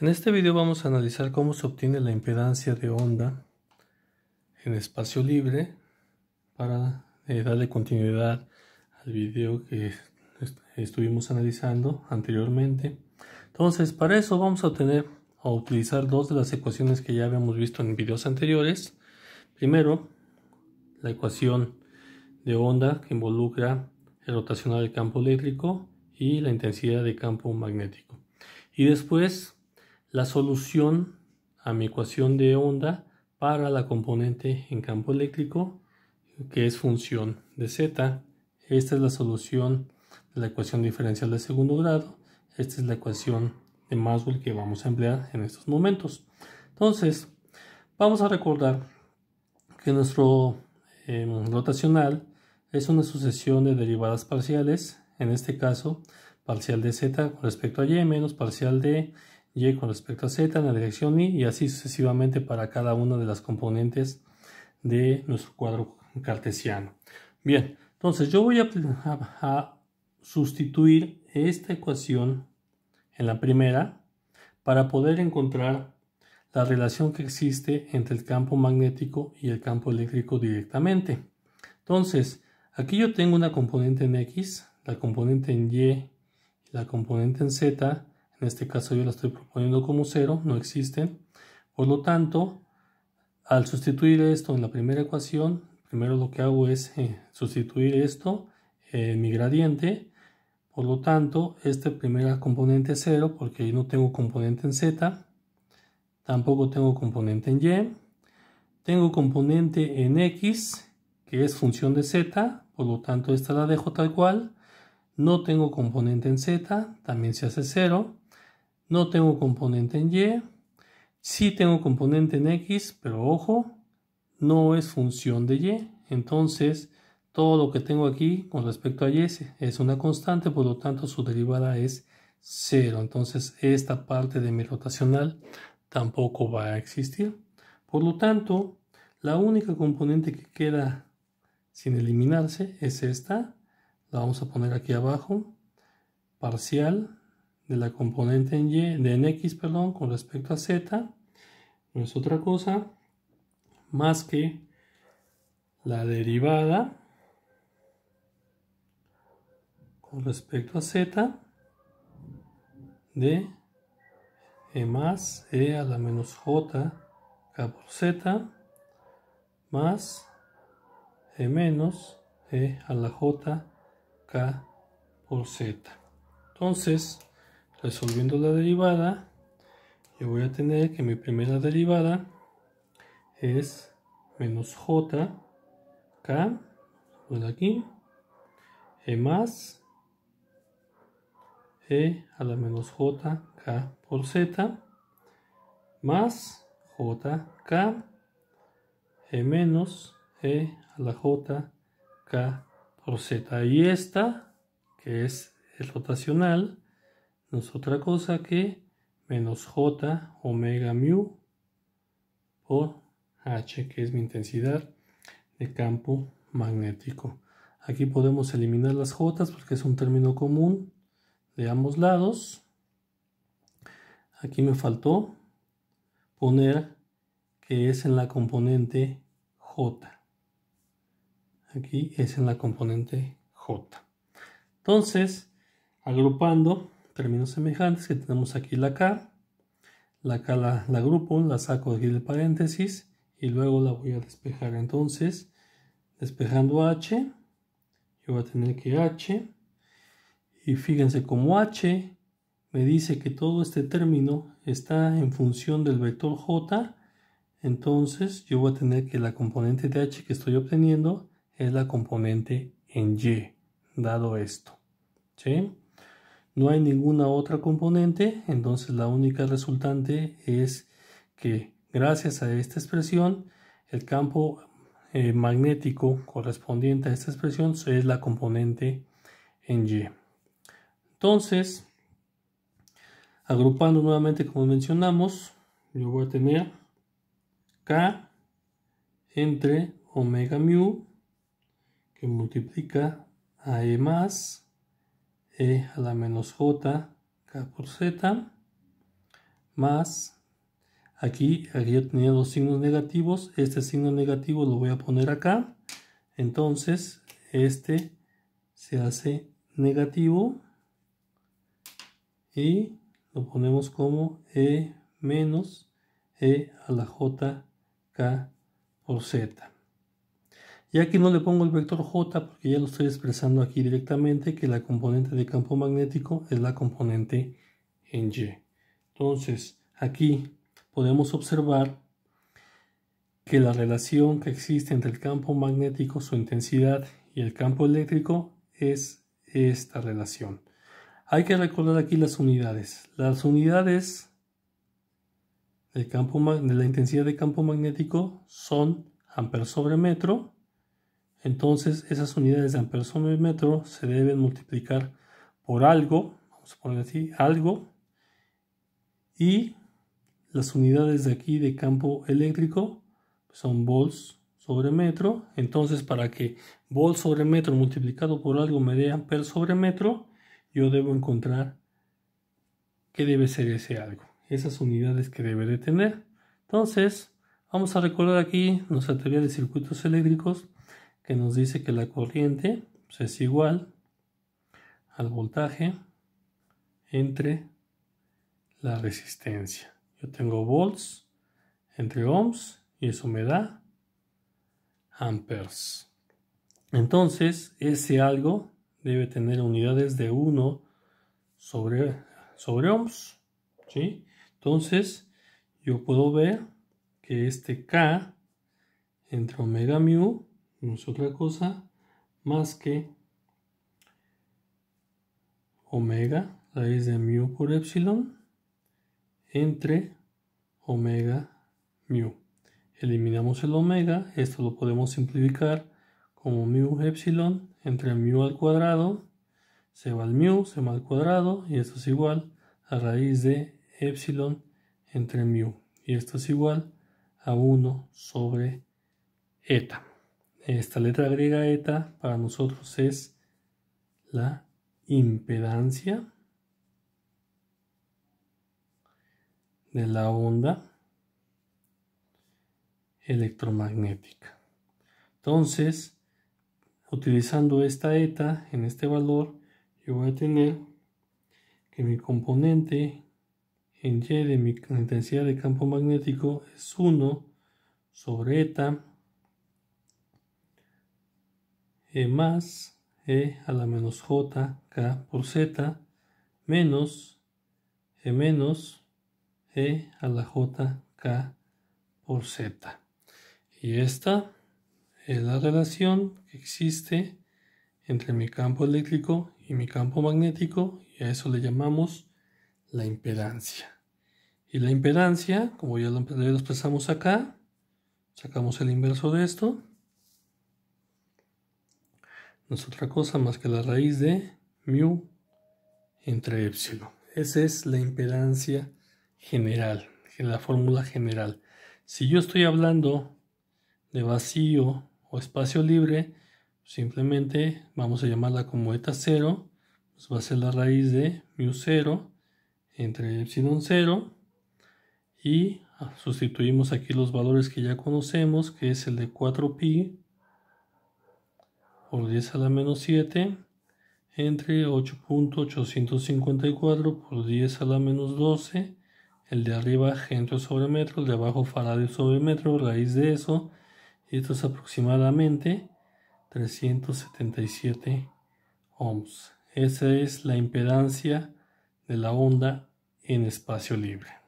En este video vamos a analizar cómo se obtiene la impedancia de onda en espacio libre para eh, darle continuidad al video que estuvimos analizando anteriormente. Entonces, para eso vamos a tener o utilizar dos de las ecuaciones que ya habíamos visto en videos anteriores. Primero, la ecuación de onda que involucra el rotacional del campo eléctrico y la intensidad de campo magnético. Y después la solución a mi ecuación de onda para la componente en campo eléctrico que es función de z. Esta es la solución de la ecuación diferencial de segundo grado. Esta es la ecuación de Maxwell que vamos a emplear en estos momentos. Entonces, vamos a recordar que nuestro em, rotacional es una sucesión de derivadas parciales, en este caso parcial de z con respecto a y menos parcial de y con respecto a z en la dirección y y así sucesivamente para cada una de las componentes de nuestro cuadro cartesiano. Bien, entonces yo voy a, sustituir esta ecuación en la primera para poder encontrar la relación que existe entre el campo magnético y el campo eléctrico directamente. Entonces, aquí yo tengo una componente en X, la componente en Y, la componente en Z, en este caso yo la estoy proponiendo como cero, no existen. Por lo tanto, al sustituir esto en la primera ecuación, primero lo que hago es eh, sustituir esto en mi gradiente. Por lo tanto, este primer componente es 0 porque no tengo componente en z, tampoco tengo componente en y, tengo componente en x que es función de z, por lo tanto esta la dejo tal cual, no tengo componente en z, también se hace 0, no tengo componente en Y, sí tengo componente en X, pero ojo, no es función de Y. Entonces, todo lo que tengo aquí con respecto a Y es una constante, por lo tanto su derivada es 0. Entonces, esta parte de mi rotacional tampoco va a existir. Por lo tanto, la única componente que queda sin eliminarse es esta. La vamos a poner aquí abajo. Parcial de la componente en de en x, perdón, con respecto a z, no es otra cosa más que la derivada con respecto a z de e más e a la menos j k por z más e menos e a la j k por z. Entonces, Resolviendo la derivada, yo voy a tener que mi primera derivada es menos j, k, por aquí, e más e a la menos j, k por z, más j, k, e menos e a la j, k por z. Y esta, que es el rotacional, no es otra cosa que menos j omega mu por h, que es mi intensidad de campo magnético. Aquí podemos eliminar las j porque es un término común de ambos lados. Aquí me faltó poner que es en la componente j. Aquí es en la componente j. Entonces, agrupando, términos semejantes que tenemos aquí la K. La K la, grupo, la saco aquí del paréntesis y luego la voy a despejar. Entonces, despejando H, yo voy a tener que H. Y fíjense como H me dice que todo este término está en función del vector J. Entonces yo voy a tener que la componente de H que estoy obteniendo es la componente en Y, dado esto no hay ninguna otra componente, entonces la única resultante es que gracias a esta expresión el campo eh, magnético correspondiente a esta expresión es la componente en Y. Entonces, agrupando nuevamente como mencionamos, yo voy a tener K entre omega mu que multiplica a E más e a la menos j k por z más aquí, aquí yo tenía los signos negativos este signo negativo lo voy a poner acá entonces este se hace negativo y lo ponemos como e menos e a la j k por z y aquí no le pongo el vector J porque ya lo estoy expresando aquí directamente que la componente de campo magnético es la componente en Y. Entonces, aquí podemos observar que la relación que existe entre el campo magnético, su intensidad y el campo eléctrico es esta relación. Hay que recordar aquí las unidades. Las unidades campo, de la intensidad de campo magnético son amperes sobre metro entonces esas unidades de amperes sobre metro se deben multiplicar por algo, vamos a poner así, algo, y las unidades de aquí de campo eléctrico son volts sobre metro. Entonces para que volts sobre metro multiplicado por algo me dé amperes sobre metro, yo debo encontrar qué debe ser ese algo, esas unidades que debe de tener. Entonces, vamos a recordar aquí nuestra teoría de circuitos eléctricos que nos dice que la corriente pues, es igual al voltaje entre la resistencia. Yo tengo volts entre ohms y eso me da amperes. Entonces, ese algo debe tener unidades de 1 sobre, sobre ohms. Entonces, yo puedo ver que este K entre omega mu no es otra cosa más que omega raíz de mu por epsilon entre omega mu. Eliminamos el omega, esto lo podemos simplificar como mu epsilon entre mu al cuadrado, se va al mu, se va al cuadrado y esto es igual a raíz de epsilon entre mu y esto es igual a 1 sobre eta. Esta letra griega eta para nosotros es la impedancia de la onda electromagnética. Entonces, utilizando esta eta en este valor, yo voy a tener que mi componente en Y de mi intensidad de campo magnético es 1 sobre eta e más e a la menos j k por z menos e menos e a la j k por z. Y esta es la relación que existe entre mi campo eléctrico y mi campo magnético y a eso le llamamos la impedancia. Y la impedancia, como ya lo expresamos acá, sacamos el inverso de esto, no es otra cosa más que la raíz de mu entre epsilon. Esa es la impedancia general, la fórmula general. Si yo estoy hablando de vacío o espacio libre, simplemente vamos a llamarla como eta 0, pues va a ser la raíz de mu 0 entre epsilon 0 y sustituimos aquí los valores que ya conocemos, que es el de 4pi por 10 a la menos 7 entre 8.854 por 10 a la menos 12, el de arriba gente sobre metro, el de abajo faradio sobre metro, raíz de eso, y esto es aproximadamente 377 ohms. Esa es la impedancia de la onda en espacio libre.